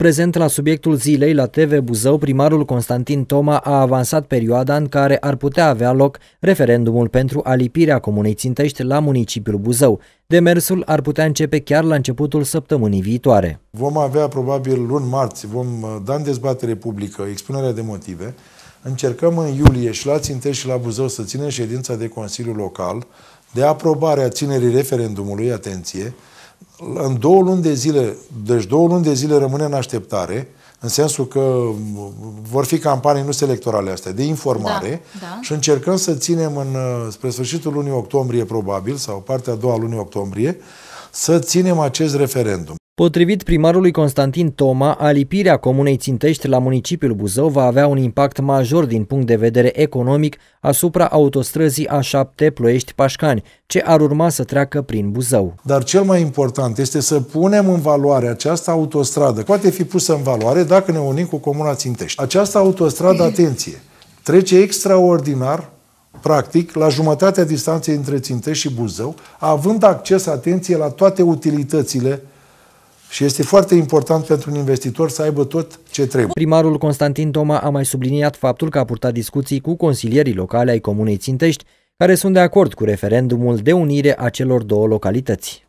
Prezent la subiectul zilei la TV Buzău, primarul Constantin Toma a avansat perioada în care ar putea avea loc referendumul pentru alipirea comunei Țintești la municipiul Buzău. Demersul ar putea începe chiar la începutul săptămânii viitoare. Vom avea probabil luni marți, vom uh, da în dezbatere publică expunerea de motive. Încercăm în iulie și la Țintești și la Buzău să ținem ședința de Consiliu Local de aprobare a ținerii referendumului, atenție, în două luni de zile, deci două luni de zile rămâne în așteptare, în sensul că vor fi campanii nu electorale astea, de informare da, da. și încercăm să ținem în, uh, spre sfârșitul lunii octombrie probabil, sau partea a doua lunii octombrie, să ținem acest referendum. Potrivit primarului Constantin Toma, alipirea comunei Țintești la municipiul Buzău va avea un impact major din punct de vedere economic asupra autostrăzii A7 Ploiești-Pașcani, ce ar urma să treacă prin Buzău. Dar cel mai important este să punem în valoare această autostradă. Poate fi pusă în valoare dacă ne unim cu comuna Țintești. Această autostradă, atenție, trece extraordinar practic, la jumătatea distanței între Țintești și Buzău, având acces, atenție, la toate utilitățile și este foarte important pentru un investitor să aibă tot ce trebuie. Primarul Constantin Toma a mai subliniat faptul că a purtat discuții cu consilierii locale ai Comunei Țintești, care sunt de acord cu referendumul de unire a celor două localități.